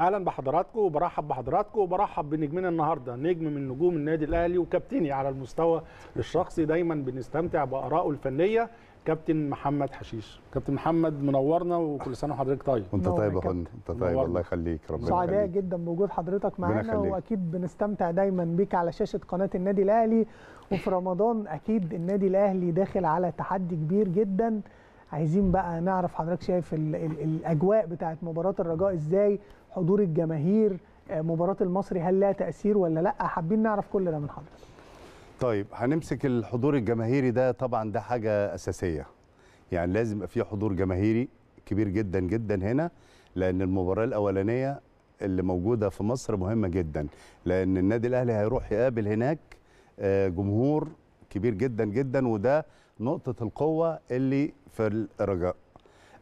اهلا بحضراتكم وبرحب بحضراتكم وبرحب بنجمنا النهارده نجم من نجوم النادي الاهلي وكابتني على المستوى الشخصي دايما بنستمتع بارائه الفنيه كابتن محمد حشيش كابتن محمد منورنا وكل سنه وحضرتك طيب وانت طيب يا فندم انت طيب الله يخليك ربنا سعداء جدا بوجود حضرتك معانا واكيد بنستمتع دايما بيك على شاشه قناه النادي الاهلي وفي رمضان اكيد النادي الاهلي داخل على تحدي كبير جدا عايزين بقى نعرف حضرتك شايف الـ الـ الاجواء بتاعه مباراه الرجاء ازاي حضور الجماهير آه، مباراه المصري هل لها تاثير ولا لا حابين نعرف كل ده من حضرتك طيب هنمسك الحضور الجماهيري ده طبعا ده حاجه اساسيه يعني لازم يبقى في حضور جماهيري كبير جدا جدا هنا لان المباراه الاولانيه اللي موجوده في مصر مهمه جدا لان النادي الاهلي هيروح يقابل هناك آه، جمهور كبير جدا جدا وده نقطه القوه اللي في الرجاء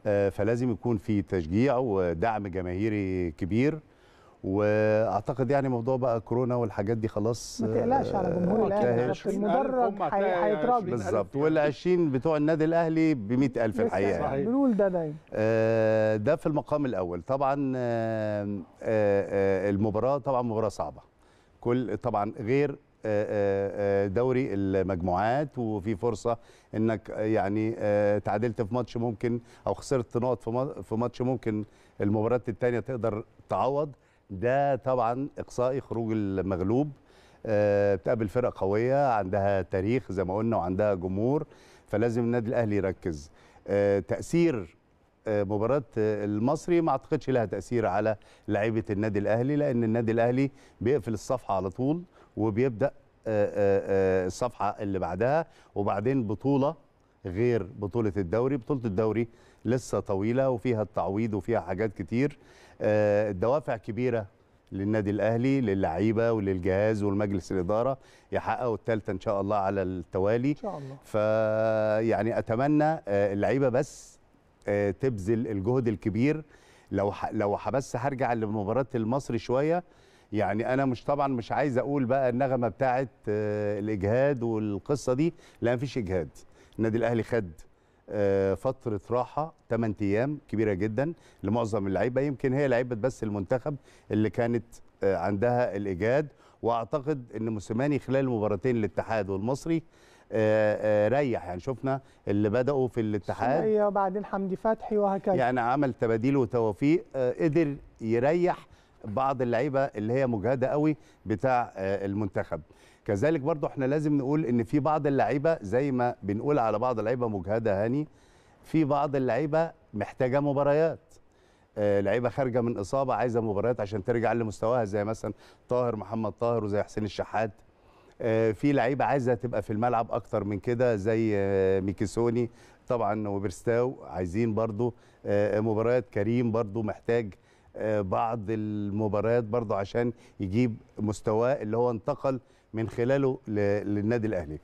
آه، فلازم يكون في تشجيع ودعم جماهيري كبير واعتقد يعني موضوع بقى كورونا والحاجات دي خلاص ما تقلقش على آه، جمهور الاهلي المدرج هيتراجع يعني بالظبط وال 20 بتوع النادي الاهلي ب 100000 الحقيقه يعني بنقول ده دايما آه، ده في المقام الاول طبعا المباراه طبعا مباراه صعبه كل طبعا غير آه، آه، آه، دوري المجموعات وفي فرصه انك يعني تعادلت في ماتش ممكن او خسرت نقط في ماتش ممكن المباراه الثانيه تقدر تعوض ده طبعا اقصائي خروج المغلوب بتقابل فرقه قويه عندها تاريخ زي ما قلنا وعندها جمهور فلازم النادي الاهلي يركز تاثير مباراه المصري ما اعتقدش لها تاثير على لعيبه النادي الاهلي لان النادي الاهلي بيقفل الصفحه على طول وبيبدا آه، آه، آه، الصفحه اللي بعدها وبعدين بطوله غير بطوله الدوري بطوله الدوري لسه طويله وفيها التعويض وفيها حاجات كتير الدوافع كبيره للنادي الاهلي للعيبه وللجهاز والمجلس الاداره يحققوا الثالثه ان شاء الله على التوالي ان شاء الله فيعني اتمنى اللعيبه بس آه، تبذل الجهد الكبير لو لو بس هرجع لمباراه المصري شويه يعني انا مش طبعا مش عايز اقول بقى النغمه بتاعه آه، الاجهاد والقصه دي لا مفيش اجهاد النادي الاهلي خد آه، فتره راحه 8 ايام كبيره جدا لمعظم اللعيبه يمكن هي لعيبه بس المنتخب اللي كانت عندها الاجهاد واعتقد ان موسيماني خلال مباراتين الاتحاد والمصري آه، آه، ريح يعني شفنا اللي بداوا في الاتحاد سمية وبعدين حمدي فتحي وهكذا يعني عمل تباديل وتوفيق آه، قدر يريح بعض اللعيبه اللي هي مجهده قوي بتاع المنتخب كذلك برضو احنا لازم نقول ان في بعض اللعيبه زي ما بنقول على بعض اللعيبه مجهده هاني في بعض اللعيبه محتاجه مباريات لعيبه خارجه من اصابه عايزه مباريات عشان ترجع لمستواها زي مثلا طاهر محمد طاهر وزي حسين الشحات آه، في لعيبه عايزه تبقى في الملعب اكتر من كده زي آه، ميكيسوني طبعا وبرستاو عايزين برضو آه، مباريات كريم برضو محتاج بعض المباريات برضو عشان يجيب مستواه اللي هو انتقل من خلاله للنادي الاهلي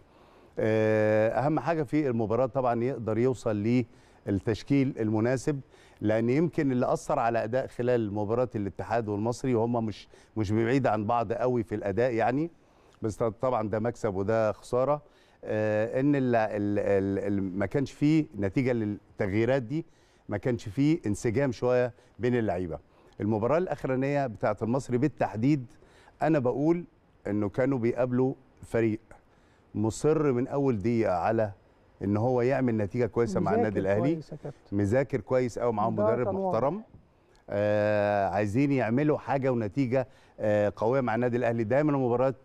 اهم حاجه في المباراه طبعا يقدر يوصل ليه التشكيل المناسب لان يمكن اللي اثر على اداء خلال مباراه الاتحاد والمصري وهم مش مش بعيد عن بعض قوي في الاداء يعني بس طبعا ده مكسب وده خساره آه، ان ما كانش فيه نتيجه للتغييرات دي ما كانش فيه انسجام شويه بين اللعيبه المباراه الاخرانيه بتاعه المصري بالتحديد انا بقول انه كانوا بيقابلوا فريق مصر من اول دقيقه على ان هو يعمل نتيجه كويسه مع النادي الاهلي مذاكر كويس قوي معاهم مدرب محترم آه عايزين يعملوا حاجه ونتيجه آه قويه مع النادي الاهلي دايما المباريات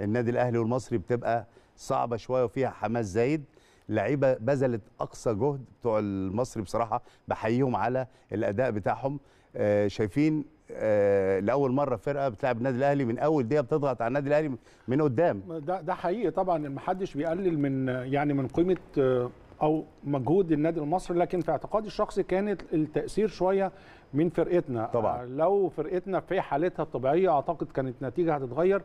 النادي الاهلي والمصري بتبقى صعبه شويه وفيها حماس زايد لعيبه بذلت اقصى جهد بتوع المصري بصراحه بحييهم على الاداء بتاعهم آه شايفين آه لاول مره فرقه بتلعب النادي الاهلي من اول دقيقه بتضغط على النادي الاهلي من قدام ده ده حقيقي طبعا ما حدش بيقلل من يعني من قيمه آه، او مجهود النادي المصري لكن في اعتقادي الشخصي كانت التاثير شويه من فرقتنا طبعا آه، لو فرقتنا في حالتها الطبيعيه اعتقد كانت النتيجه هتتغير